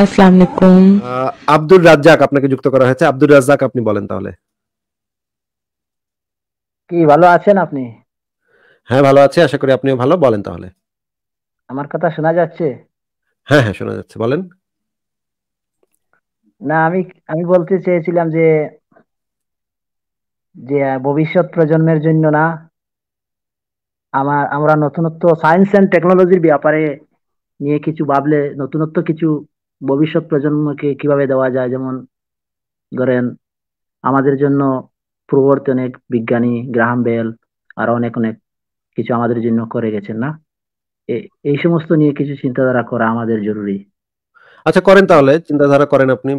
আসসালামু আলাইকুম আব্দুর রাজ্জাক আপনাকে যুক্ত করা হয়েছে আব্দুর রাজ্জাক আপনি বলেন তাহলে কি ভালো আছেন আপনি হ্যাঁ ভালো আছি আশা করি আপনিও ভালো বলেন তাহলে আমার কথা শোনা যাচ্ছে হ্যাঁ হ্যাঁ শোনা যাচ্ছে বলেন না আমি আমি বলতে চেয়েছিলাম যে যে ভবিষ্যৎ প্রজন্মের জন্য না আমার আমরা নতুনত্ব সায়েন্স অ্যান্ড টেকনোলজির ব্যাপারে নিয়ে কিছু ভাবলে নতুনত্ব কিছু ভবিষ্যৎ প্রজন্মকে কিভাবে দেওয়া যায় যেমন ধরেন আমাদের জন্য পূর্ববর্তী অনেক বিজ্ঞানী গ্রাহাম বেল আর অনেক অনেক কিছু আমাদের জন্য করে গেছেন না এই সমস্ত নিয়ে কিছু চিন্তাধারা করা আমাদের জরুরি আচ্ছা করেন তাহলে চিন্তাধারা করেন আপনি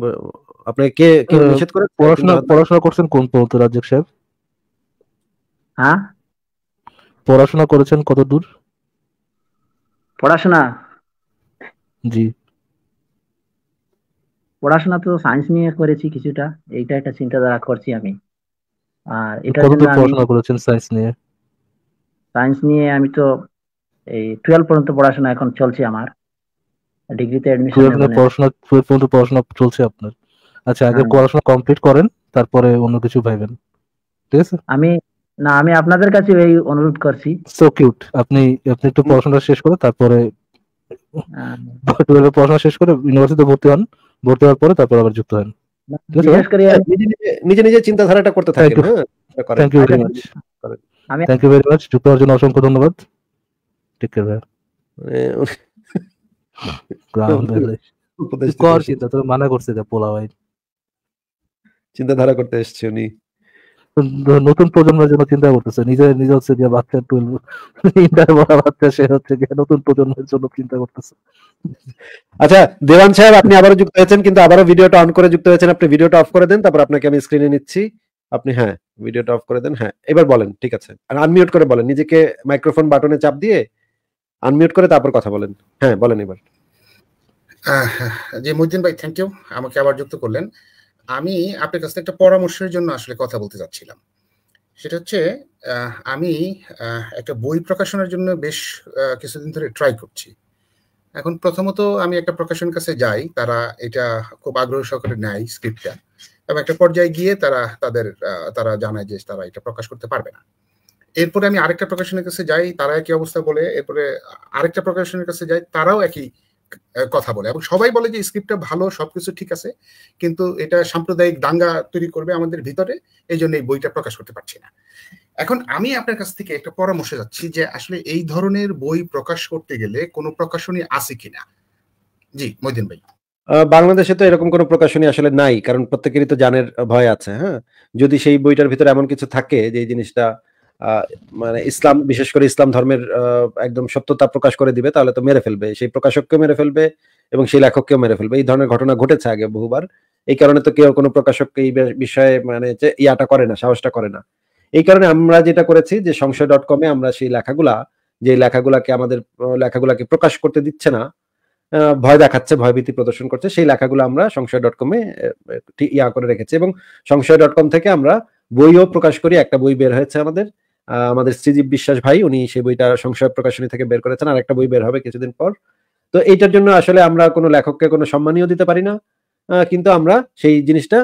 আপনি কে কে নিষেধ করে পড়াশোনা পড়াশোনা করছেন কোন পর্যন্ত রাজ্জাক সাহেব হ্যাঁ পড়াশোনা করেছেন কত দূর পড়াশোনা জি পড়াশোনা তো সায়েন্স নিয়ে করেছি কিছুটা এইটা একটা চিন্তাধারা করছি আমি আর এটা পড়াশোনা করেছেন সায়েন্স নিয়ে সায়েন্স নিয়ে আমি তো এই টুয়েলভ পর্যন্ত পড়াশোনা এখন চলছে আমার ডিগ্রিতে অ্যাডমিশন পড়াশোনা টুয়েলভ পর্যন্ত পড়াশোনা চলছে আপনার আচ্ছা আগে হ্যাঁ। পড়াশোনা কমপ্লিট করেন তারপরে অন্য কিছু ভাবেন ঠিক আছে আমি না আমি আপনাদের কাছে এই অনুরোধ করছি সো কিউট আপনি আপনি একটু পড়াশোনা শেষ করে তারপরে টুয়েলভ হ্যাঁ। পড়াশোনা শেষ করে ইউনিভার্সিটিতে ভর্তি হন ভর্তি হওয়ার পরে তারপর আবার যুক্ত হন নিজে নিজে চিন্তাধারাটা করতে থাকেন thank you very much thank you very much যুক্ত হওয়ার জন্য অসংখ্য ধন্যবাদ টেক কেয়ার ভাই মানে কর চিন্তা মানা করছে পোলা ভাই চিন্তাধারা করতে এসছে উনি নতুন প্রজন্মের জন্য চিন্তা করতেছে নিজের নিজে হচ্ছে যে বাচ্চা টুয়েলভ ইন্টার বড় বাচ্চা সে হচ্ছে যে নতুন প্রজন্মের জন্য চিন্তা করতেছে আচ্ছা দেওয়ান সাহেব আপনি আবারও যুক্ত হয়েছেন কিন্তু আবারও ভিডিওটা অন করে যুক্ত হয়েছেন আপনি ভিডিওটা অফ করে দেন তারপর আপনাকে আমি স্ক্রিনে নিচ্ছি আপনি হ্যাঁ ভিডিওটা অফ করে দেন হ্যাঁ এবার বলেন ঠিক আছে আর আনমিউট করে বলেন নিজেকে মাইক্রোফোন বাটনে চাপ দিয়ে আনমিউট করে তারপর কথা বলেন হ্যাঁ বলেন এবার হ্যাঁ, জি মুদ্দিন ভাই থ্যাংক ইউ আমাকে আবার যুক্ত করলেন আমি আপনার কাছ থেকে একটা পরামর্শের জন্য আসলে কথা বলতে চাচ্ছিলাম সেটা হচ্ছে আমি একটা বই প্রকাশনার জন্য বেশ কিছুদিন ধরে ট্রাই করছি এখন প্রথমত আমি একটা প্রকাশনের কাছে যাই তারা এটা খুব আগ্রহ সহকারে নেয় স্ক্রিপ্টটা এবং একটা পর্যায়ে গিয়ে তারা তাদের তারা জানায় যে তারা এটা প্রকাশ করতে পারবে না এরপরে আমি আরেকটা প্রকাশনের কাছে যাই তারা একই অবস্থা বলে এরপরে আরেকটা প্রকাশনের কাছে যাই তারাও একই কথা বলে এবং সবাই বলে যে স্ক্রিপ্টটা ভালো সবকিছু ঠিক আছে কিন্তু এটা সাম্প্রদায়িক দাঙ্গা তৈরি করবে আমাদের ভিতরে এই জন্য এই বইটা প্রকাশ করতে পারছি না এখন আমি আপনার কাছ থেকে একটা পরামর্শ যাচ্ছি যে আসলে এই ধরনের বই প্রকাশ করতে গেলে কোনো প্রকাশনী আছে কিনা জি মহিদিন ভাই বাংলাদেশে তো এরকম কোনো প্রকাশনী আসলে নাই কারণ প্রত্যেকেরই তো জানের ভয় আছে হ্যাঁ যদি সেই বইটার ভিতরে এমন কিছু থাকে যে জিনিসটা মানে ইসলাম বিশেষ করে ইসলাম ধর্মের একদম সত্যতা প্রকাশ করে দিবে তাহলে তো মেরে ফেলবে সেই প্রকাশককে মেরে ফেলবে এবং সেই লেখককেও মেরে ফেলবে এই ধরনের ঘটনা ঘটেছে আগে বহুবার এই কারণে তো কেউ কোনো প্রকাশককে এই বিষয়ে মানে ইয়াটা করে না সাহসটা করে না এই কারণে আমরা যেটা করেছি যে সংশয় ডট কমে আমরা সেই লেখাগুলা যে লেখাগুলাকে আমাদের লেখাগুলাকে প্রকাশ করতে দিচ্ছে না ভয় দেখাচ্ছে ভয়ভীতি প্রদর্শন করছে সেই লেখাগুলো আমরা সংশয় ডট কমে ইয়া করে রেখেছি এবং সংশয় ডট কম থেকে আমরা বইও প্রকাশ করি একটা বই বের হয়েছে আমাদের আমাদের শ্রীজীব বিশ্বাস ভাই উনি সেই বইটা সংশয় প্রকাশনী থেকে বের করেছেন আর একটা বই বের হবে কিছুদিন পর তো এইটার জন্য আসলে আমরা কোনো লেখককে কোনো সম্মানীয় দিতে পারি না কিন্তু আমরা সেই জিনিসটা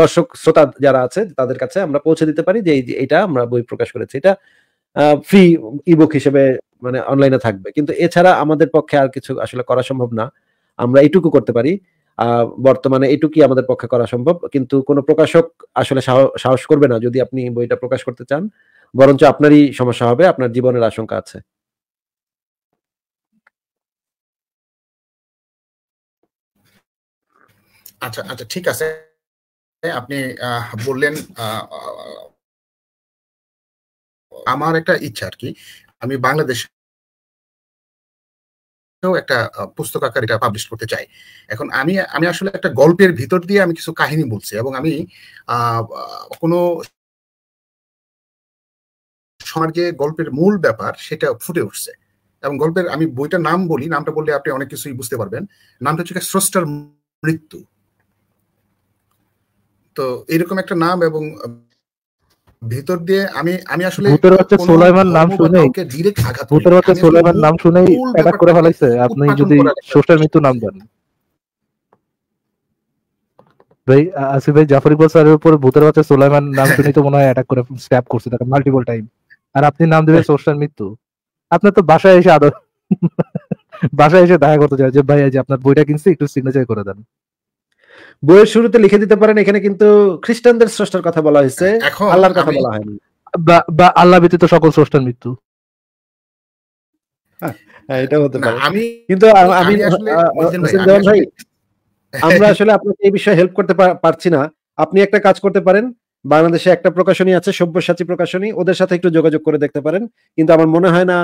দর্শক শ্রোতা যারা আছে তাদের কাছে আমরা পৌঁছে দিতে পারি যে এটা আমরা বই প্রকাশ করেছি এটা ফ্রি ইবুক হিসেবে মানে অনলাইনে থাকবে কিন্তু এছাড়া আমাদের পক্ষে আর কিছু আসলে করা সম্ভব না আমরা এটুকু করতে পারি বর্তমানে এটুকুই আমাদের পক্ষে করা সম্ভব কিন্তু কোনো প্রকাশক আসলে সাহস করবে না যদি আপনি বইটা প্রকাশ করতে চান বরঞ্চ আপনারই সমস্যা হবে আপনার জীবনের আশঙ্কা আছে আচ্ছা আচ্ছা ঠিক আছে আপনি বললেন আমার একটা ইচ্ছা আর কি আমি বাংলাদেশ একটা পুস্তক আকার এটা পাবলিশ করতে চাই এখন আমি আমি আসলে একটা গল্পের ভিতর দিয়ে আমি কিছু কাহিনী বলছি এবং আমি কোনো সমার যে গল্পের মূল ব্যাপার সেটা ফুটে উঠছে এবং গল্পের আমি বইটার নাম বলি নামটা বললে আপনি অনেক কিছুই বুঝতে পারবেন নামটা হচ্ছে স্রষ্টার মৃত্যু তো এরকম একটা নাম এবং দিয়ে আমি আমি আসলে ভূতের বাচ্চা সোলাইমান নাম শুনে আঘাত ভূতের বাচ্চা সোলাইমান নাম অ্যাটাক করে ফেলাইছে আপনি যদি নাম দেন ভাই আসিফ ভাই জাফর ইকবাল স্যারের উপর ভূতের বাচ্চা সোলাইমান নাম শুনে তো মনে হয় অ্যাটাক করে স্ট্যাপ করছে তাকে মাল্টিপল টাইম আর আপনি নাম দেবেন হ্যাঁ। স্রষ্টার মৃত্যু আপনার তো বাসায় এসে আদর বাসায় এসে দেখা করতে চাই যে ভাই আজ আপনার বইটা কিনছি একটু সিগনেচার করে দেন বইয়ের শুরুতে লিখে দিতে পারেন এখানে কিন্তু খ্রিস্টানদের স্রষ্টার কথা বলা হয়েছে আল্লাহর কথা বলা হয়নি বা আল্লাহ ব্যতীত সকল স্রষ্টার মৃত্যু হ্যাঁ, হ্যাঁ, এটা হতে পারে আমি কিন্তু আমি ভাই আমরা আসলে আপনাকে এই বিষয়ে হেল্প করতে পারছি না আপনি একটা কাজ করতে পারেন বাংলাদেশে একটা প্রকাশনী আছে সব্যসাচী প্রকাশনী ওদের সাথে একটু যোগাযোগ করে দেখতে পারেন কিন্তু আমার মনে হয় না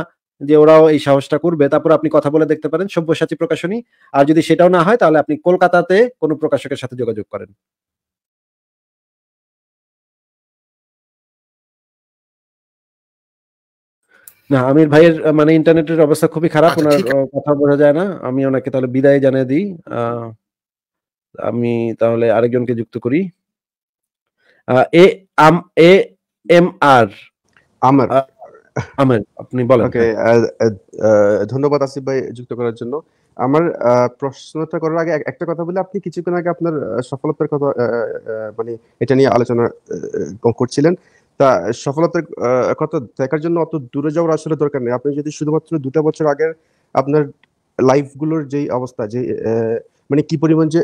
যে ওরাও এই সাহসটা করবে তারপর আপনি কথা বলে দেখতে পারেন সব্যসাচী প্রকাশনী আর যদি সেটাও না হয় তাহলে আপনি কলকাতাতে কোনো প্রকাশকের সাথে যোগাযোগ করেন না আমির ভাইয়ের মানে ইন্টারনেটের অবস্থা খুবই খারাপ আচ্ছা, ওনার কথা বোঝা যায় না আমি ওনাকে তাহলে বিদায় জানিয়ে দিই আমি তাহলে আরেকজনকে যুক্ত করি এ এম আর আমার আপনি বলেন ওকে ধন্যবাদ আসিফ ভাই যুক্ত করার জন্য আমার প্রশ্নটা করার আগে একটা কথা বলে আপনি কিছুক্ষণ আগে আপনার সফলতার কথা মানে এটা নিয়ে আলোচনা করছিলেন তা সফলতার কথা দেখার জন্য অত দূরে যাওয়ার আসলে দরকার নেই আপনি যদি শুধুমাত্র দুটা বছর আগের আপনার লাইফ গুলোর যেই অবস্থা যে মানে কি পরিমাণ যে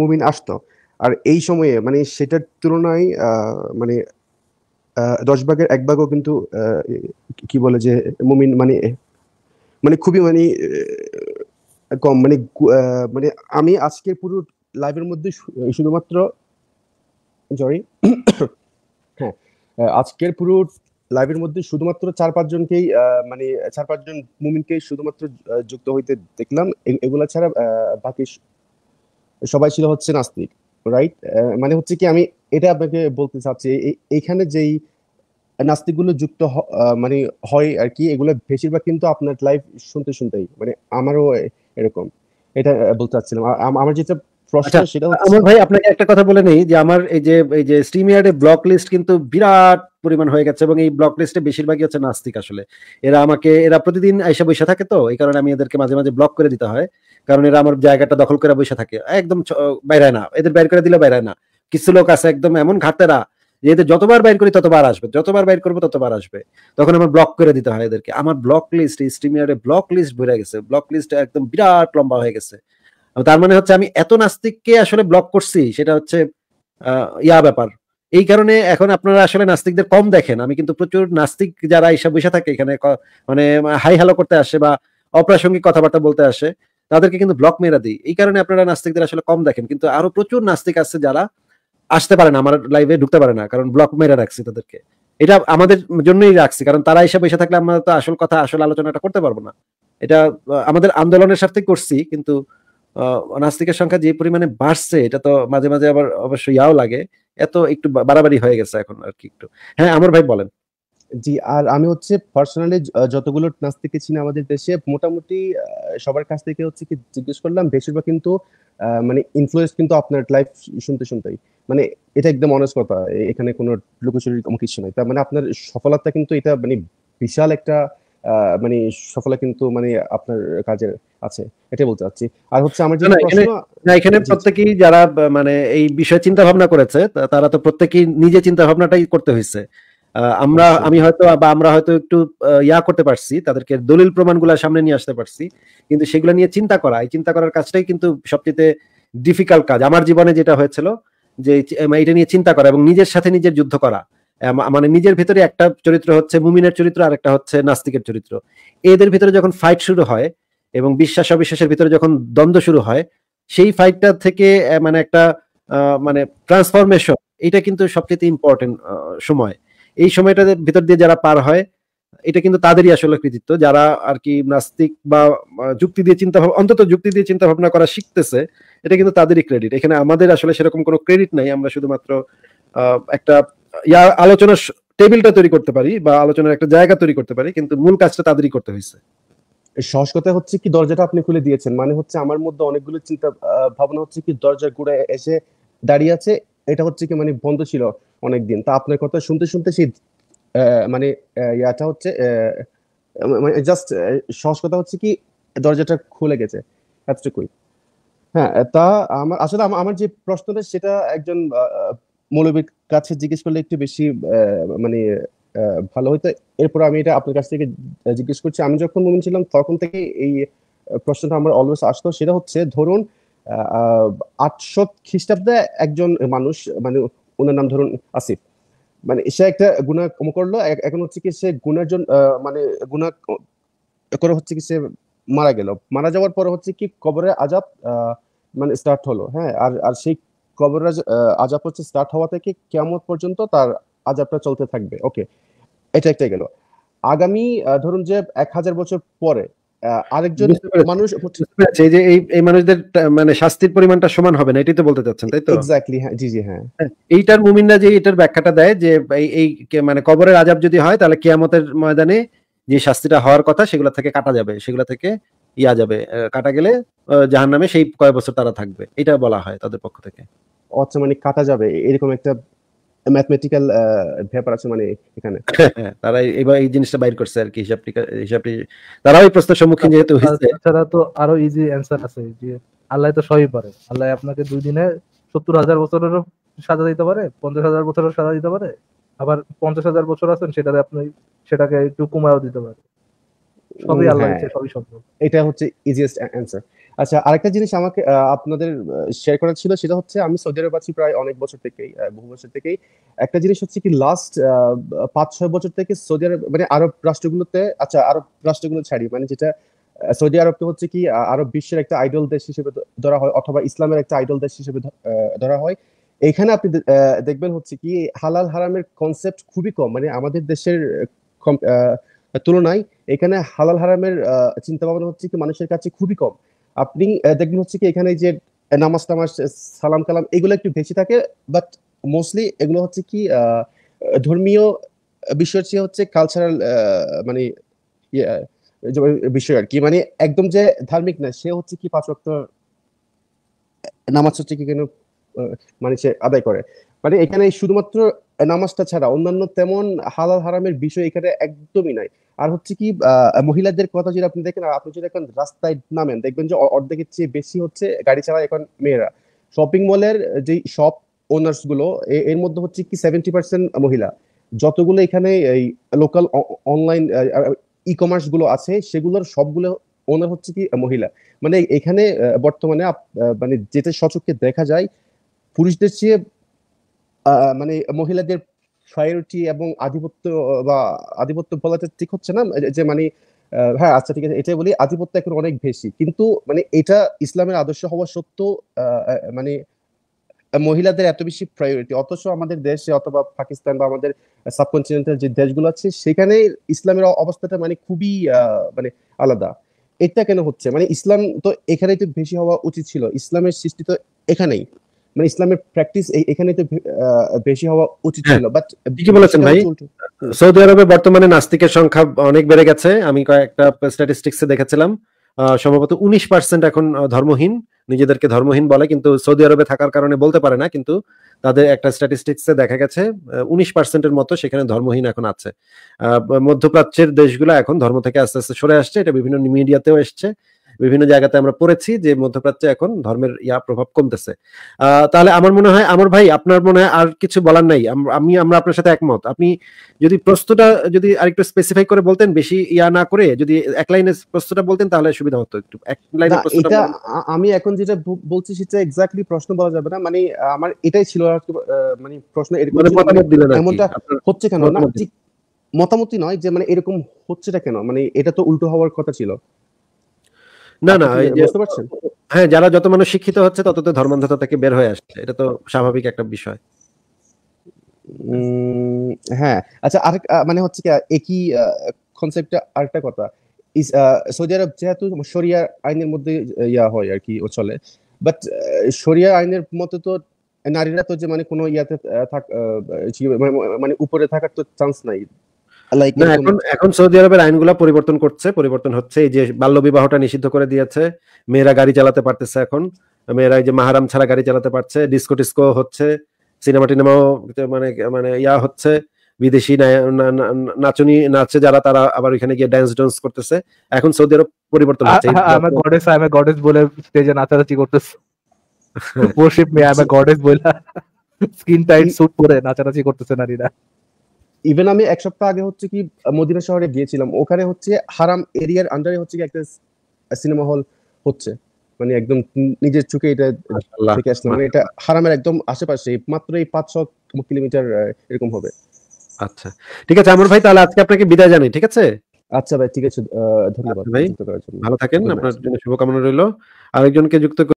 মুমিন আসতো আর এই সময়ে মানে সেটার তুলনায় মানে দশ ভাগের এক ভাগও কিন্তু কি বলে যে মুমিন মানে মানে খুবই মানে কম মানে মানে আমি আজকের পুরো লাইভের মধ্যে শুধুমাত্র জরি হ্যাঁ আজকের পুরো লাইভের মধ্যে শুধুমাত্র চার পাঁচজনকেই মানে চার পাঁচজন মুমিনকে শুধুমাত্র যুক্ত হইতে দেখলাম এগুলা ছাড়া বাকি সবাই ছিল হচ্ছে নাস্তিক রাইট মানে হচ্ছে কি আমি এটা আপনাকে বলতে চাচ্ছি এইখানে যেই নাস্তিকগুলো যুক্ত মানে হয় আর কি এগুলো বেশিরভাগ কিন্তু আপনার লাইভ শুনতে শুনতেই মানে আমারও এরকম এটা বলতে চাচ্ছিলাম আমার যেটা আচ্ছা, আমার ভাই আপনাকে একটা কথা বলে নেই যে আমার এই যে এই যে ব্লক লিস্ট কিন্তু বিরাট পরিমাণ হয়ে গেছে এবং এই ব্লক লিস্টে বেশিরভাগই হচ্ছে নাস্তিক আসলে এরা আমাকে এরা প্রতিদিন থাকে তো এই কারণে আমি এদেরকে মাঝে মাঝে ব্লক করে দিতে হয় কারণ এরা আমার জায়গাটা দখল করে বসে থাকে একদম বাইরে না এদের বাইর করে দিলে বাইরে না কিছু লোক আছে একদম এমন ঘাতেরা যে এদের যতবার বাইর করি ততবার আসবে যতবার বাইর করবো ততবার আসবে তখন আমার ব্লক করে দিতে হয় এদেরকে আমার ব্লক লিস্ট স্ট্রিমিয়ারে ব্লক লিস্ট ভরে গেছে ব্লক লিস্ট একদম বিরাট লম্বা হয়ে গেছে তার মানে হচ্ছে আমি এত নাস্তিককে আসলে ব্লক করছি সেটা হচ্ছে ইয়া ব্যাপার এই কারণে এখন আপনারা আসলে নাস্তিকদের কম দেখেন আমি কিন্তু প্রচুর নাস্তিক যারা এইসব বসে থাকে এখানে মানে হাই হ্যালো করতে আসে বা অপ্রাসঙ্গিক কথাবার্তা বলতে আসে তাদেরকে কিন্তু ব্লক মেরা দিই এই কারণে আপনারা নাস্তিকদের আসলে কম দেখেন কিন্তু আরো প্রচুর নাস্তিক আছে যারা আসতে পারে না আমার লাইভে ঢুকতে পারে না কারণ ব্লক মেরা রাখছি তাদেরকে এটা আমাদের জন্যই রাখছি কারণ তারা এসে বসে থাকলে আমরা তো আসল কথা আসল আলোচনাটা করতে পারবো না এটা আমাদের আন্দোলনের সাথে করছি কিন্তু নাস্তিকের সংখ্যা যে পরিমাণে বাড়ছে এটা তো মাঝে মাঝে আবার অবশ্যই ইয়াও লাগে এত একটু বাড়াবাড়ি হয়ে গেছে এখন আর কি একটু হ্যাঁ আমার ভাই বলেন জি আর আমি হচ্ছে পার্সোনালি যতগুলো নাস্তিক চিনি আমাদের দেশে মোটামুটি সবার কাছ থেকে হচ্ছে কি জিজ্ঞেস করলাম বেশিরভাগ কিন্তু মানে ইনফ্লুয়েন্স কিন্তু আপনার লাইফ শুনতে শুনতেই মানে এটা একদম অনেস্ট কথা এখানে কোনো লুকোচুরির কোনো কিছু নাই তার মানে আপনার সফলতা কিন্তু এটা মানে বিশাল একটা মানে সফলতা কিন্তু মানে আপনার কাজের আছে এটাই বলতে চাচ্ছি আর হচ্ছে আমার না এখানে প্রত্যেকেই যারা মানে এই বিষয়ে চিন্তা ভাবনা করেছে তারা তো প্রত্যেকেই নিজে চিন্তা ভাবনাটাই করতে হয়েছে আমরা আচ্ছা। আমি হয়তো বা আমরা হয়তো একটু ইয়া করতে পারছি তাদেরকে দলিল প্রমাণগুলো সামনে নিয়ে আসতে পারছি কিন্তু সেগুলো নিয়ে চিন্তা করা এই চিন্তা করার কাজটাই কিন্তু সবচেয়ে ডিফিকাল্ট কাজ আমার জীবনে যেটা হয়েছিল যে এটা মানে নিয়ে চিন্তা করা এবং নিজের সাথে নিজের যুদ্ধ করা মানে নিজের ভেতরে একটা চরিত্র হচ্ছে মুমিনের চরিত্র আর একটা হচ্ছে নাস্তিকের চরিত্র এদের ভিতরে যখন ফাইট শুরু হয় এবং বিশ্বাস অবিশ্বাসের ভিতরে যখন দ্বন্দ্ব শুরু হয় সেই ফাইটটা থেকে মানে একটা মানে ট্রান্সফরমেশন এটা কিন্তু সবচেয়ে ইম্পর্টেন্ট সময় এই সময়টার ভিতর দিয়ে যারা পার হয় এটা কিন্তু তাদেরই আসলে কৃতিত্ব যারা আর কি নাস্তিক বা যুক্তি দিয়ে চিন্তা অন্তত যুক্তি দিয়ে চিন্তা ভাবনা করা শিখতেছে এটা কিন্তু তাদেরই ক্রেডিট এখানে আমাদের আসলে সেরকম কোনো ক্রেডিট নাই আমরা শুধুমাত্র একটা ইয়া আলোচনার টেবিলটা তৈরি করতে পারি বা আলোচনার একটা জায়গা তৈরি করতে পারি কিন্তু মূল কাজটা তাদেরই করতে হয়েছে সহজ কথা হচ্ছে কি দরজাটা আপনি খুলে দিয়েছেন মানে হচ্ছে আমার মধ্যে অনেকগুলো চিন্তা ভাবনা হচ্ছে কি এসে দাঁড়িয়ে আছে এটা হচ্ছে কি মানে বন্ধ ছিল অনেকদিন তা আপনার কথা শুনতে শুনতে সেই মানে ইয়াটা হচ্ছে জাস্ট মানে সহজ কথা হচ্ছে কি দরজাটা খুলে গেছে এতটুকুই হ্যাঁ তা আমার আসলে আমার যে প্রশ্নটা সেটা একজন মৌলবীর কাছে জিজ্ঞেস করলে একটু বেশি মানে ভালো হতো এরপর আমি এটা আপনার কাছ থেকে জিজ্ঞেস করছি আমি যখন মুমিন ছিলাম তখন থেকে এই প্রশ্নটা আমার অলওয়েজ আসতো সেটা হচ্ছে ধরুন আটশো খ্রিস্টাব্দে একজন মানুষ মানে ওনার নাম ধরুন আসিফ মানে সে একটা গুণা কম করলো এখন হচ্ছে কি সে গুণার জন্য মানে গুণা করে হচ্ছে কি সে মারা গেল মারা যাওয়ার পরে হচ্ছে কি কবরের আজাব মানে স্টার্ট হলো হ্যাঁ আর আর সেই কবর আজাব হচ্ছে স্টার্ট হওয়া থেকে কেমন পর্যন্ত তার আজাবটা চলতে থাকবে ওকে এটা একটা গেল আগামী ধরুন যে এক হাজার বছর পরে আরেকজন মানুষ যে এই মানুষদের মানে শাস্তির পরিমাণটা সমান হবে না এটাই তো বলতে চাচ্ছেন তাই তো এক্স্যাক্টলি হ্যাঁ জি জি হ্যাঁ।, হ্যাঁ এইটার মুমিনরা যে এটার ব্যাখ্যাটা দেয় যে এই মানে কবরের আজাব যদি হয় তাহলে কিয়ামতের ময়দানে যে শাস্তিটা হওয়ার কথা সেগুলা থেকে কাটা যাবে সেগুলা থেকে ইয়া যাবে কাটা গেলে জাহান নামে সেই কয় বছর তারা থাকবে এটা বলা হয় তাদের পক্ষ থেকে অর্থ কাটা যাবে এরকম একটা ম্যাথমেটিক্যাল ব্যাপার আছে মানে এখানে হ্যাঁ, তারা এবার এই জিনিসটা বাইর করছে আর কি হিসাব হিসাব তারাও এই প্রশ্নের সম্মুখীন যেহেতু হয়েছে তারা তো আরো ইজি অ্যানসার আছে যে আল্লাহ তো সবই পারে আল্লাহ আপনাকে দুই দিনে সত্তর হাজার বছরের সাজা দিতে পারে পঞ্চাশ হাজার বছরের সাজা দিতে পারে আবার পঞ্চাশ হাজার বছর আছেন সেটাতে আপনি সেটাকে একটু কমায়ও দিতে পারে সবই আল্লাহ হ্যাঁ। সবই সম্ভব এটা হচ্ছে ইজিয়েস্ট অ্যান্সার আচ্ছা আরেকটা জিনিস আমাকে আপনাদের শেয়ার করার ছিল সেটা হচ্ছে আমি সৌদি আরব আছি প্রায় অনেক বছর থেকেই বহু বছর থেকেই একটা জিনিস হচ্ছে কি লাস্ট পাঁচ ছয় বছর থেকে সৌদি আরব মানে আরব রাষ্ট্রগুলোতে আচ্ছা আরব রাষ্ট্রগুলো ছাড়ি মানে যেটা সৌদি আরবকে হচ্ছে কি আরব বিশ্বের একটা আইডল দেশ হিসেবে ধরা হয় অথবা ইসলামের একটা আইডল দেশ হিসেবে ধরা হয় এখানে আপনি দেখবেন হচ্ছে কি হালাল হারামের কনসেপ্ট খুবই কম মানে আমাদের দেশের তুলনায় এখানে হালাল হারামের চিন্তা ভাবনা হচ্ছে কি মানুষের কাছে খুবই কম আপনি দেখবেন হচ্ছে কি এখানে যে নামাজ টামাজ সালাম কালাম এগুলো একটু বেশি থাকে বাট মোস্টলি এগুলো হচ্ছে কি ধর্মীয় বিষয় চেয়ে হচ্ছে কালচারাল মানে ইয়ে, বিষয় আর কি মানে একদম যে ধার্মিক না সে হচ্ছে কি পাঁচ অক্ট নামাজ হচ্ছে কি কেন মানে সে আদায় করে মানে এখানে শুধুমাত্র নামাজটা ছাড়া অন্যান্য তেমন হালাল হারামের বিষয় এখানে একদমই নাই আর হচ্ছে কি মহিলাদের কথা যদি আপনি দেখেন আর আপনি যদি এখন রাস্তায় নামেন দেখবেন যে অর্ধেকের চেয়ে বেশি হচ্ছে গাড়ি চালায় এখন মেয়েরা শপিং মলের যে শপ ওনার্স গুলো এর মধ্যে হচ্ছে কি সেভেন্টি পার্সেন্ট মহিলা যতগুলো এখানে এই লোকাল অনলাইন ই কমার্স গুলো আছে সেগুলোর সবগুলো ওনার হচ্ছে কি মহিলা মানে এখানে বর্তমানে মানে যেটা সচক্ষে দেখা যায় পুরুষদের চেয়ে মানে মহিলাদের প্রায়োরিটি এবং আধিপত্য বা আধিপত্য বলাটা ঠিক হচ্ছে না যে মানে হ্যাঁ আচ্ছা ঠিক আছে এটাই বলি আধিপত্য এখন অনেক বেশি কিন্তু মানে এটা ইসলামের আদর্শ হওয়া সত্ত্বেও মানে মহিলাদের এত বেশি প্রায়োরিটি অথচ আমাদের দেশে অথবা পাকিস্তান বা আমাদের সাবকন্টিনেন্টাল যে দেশগুলো আছে সেখানে ইসলামের অবস্থাটা মানে খুবই মানে আলাদা এটা কেন হচ্ছে মানে ইসলাম তো এখানেই তো বেশি হওয়া উচিত ছিল ইসলামের সৃষ্টি তো এখানেই মানে ইসলামের প্র্যাকটিস এখানে তো বেশি হওয়া উচিত হ্যাঁ। ছিল বাট ঠিকই বলেছেন ভাই সৌদি আরবে বর্তমানে নাস্তিকের সংখ্যা অনেক বেড়ে গেছে আমি কয়েকটা স্ট্যাটিস্টিক্সে দেখেছিলাম সম্ভবত উনিশ পার্সেন্ট এখন ধর্মহীন নিজেদেরকে ধর্মহীন বলে কিন্তু সৌদি আরবে থাকার কারণে বলতে পারে না কিন্তু তাদের একটা স্ট্যাটিস্টিক্সে দেখা গেছে উনিশ পার্সেন্টের মতো সেখানে ধর্মহীন এখন আছে মধ্যপ্রাচ্যের দেশগুলো এখন ধর্ম থেকে আস্তে আস্তে সরে আসছে এটা বিভিন্ন মিডিয়াতেও এসছে বিভিন্ন জায়গাতে আমরা পড়েছি যে মধ্যপ্রাচ্যে এখন ধর্মের ইয়া প্রভাব কমতেছে তাহলে আমার মনে হয় আমার ভাই আপনার মনে হয় আর কিছু বলার নাই আমি আমরা আপনার সাথে একমত আপনি যদি প্রস্তুতটা যদি আরেকটু স্পেসিফাই করে বলতেন বেশি ইয়া না করে যদি এক লাইনে প্রস্তুতটা বলতেন তাহলে সুবিধা হতো একটু এক লাইনে এটা আমি এখন যেটা বলছি সেটা এক্স্যাক্টলি প্রশ্ন বলা যাবে না মানে আমার এটাই ছিল মানে প্রশ্ন মানে এমনটা হচ্ছে কেন না মতামতই নয় যে মানে এরকম হচ্ছেটা কেন মানে এটা তো উল্টো হওয়ার কথা ছিল না না বুঝতে পারছেন হ্যাঁ যারা যত মানুষ শিক্ষিত হচ্ছে তত তো ধর্মান্ধতা থেকে বের হয়ে আসছে এটা তো স্বাভাবিক একটা বিষয় হ্যাঁ আচ্ছা আর মানে হচ্ছে কি একই কনসেপ্টটা আরেকটা কথা সৌদি আরব যেহেতু শরিয়া আইনের মধ্যে ইয়া হয় আর কি ও চলে বাট শরিয়া আইনের মতো তো নারীরা তো যে মানে কোনো ইয়াতে থাক মানে, মানে উপরে থাকার তো চান্স নাই এখন এখন সৌদি আরবের আইনগুলো পরিবর্তন করছে পরিবর্তন হচ্ছে এই যে বাল্যবিবাহটা নিষিদ্ধ করে দিয়েছে মেয়েরা গাড়ি চালাতে পারতেছে এখন মেয়েরা যে মাহারাম ছাড়া গাড়ি চালাতে পারছে ডিস্কো টিস্কো হচ্ছে সিনেমা টিনেমাও মানে মানে ইয়া হচ্ছে বিদেশি নাচনি নাচে যারা তারা আবার ওইখানে গিয়ে ড্যান্স ডান্স করতেছে এখন সৌদি আরব পরিবর্তন হচ্ছে আমার গডেস আই গডেস বলে স্টেজে নাচানাচি করতেছে worship me I am goddess বলে স্কিন টাইট স্যুট পরে নাচানাচি করতেছে নারীরা ইভেন আমি এক সপ্তাহ আগে হচ্ছে কি মদিনা শহরে গিয়েছিলাম ওখানে হচ্ছে হারাম এরিয়ার আন্ডারে হচ্ছে কি একটা সিনেমা হল হচ্ছে মানে একদম নিজের চোখে এটা দেখে আসলাম মানে এটা হারামের একদম আশেপাশে মাত্র এই পাঁচশো কিলোমিটার এরকম হবে আচ্ছা ঠিক আছে আমার ভাই তাহলে আজকে আপনাকে বিদায় জানাই ঠিক আছে আচ্ছা ভাই ঠিক আছে ধন্যবাদ আচ্ছা ভাই ভালো থাকেন আপনার জন্য শুভকামনা রইল আরেকজনকে যুক্ত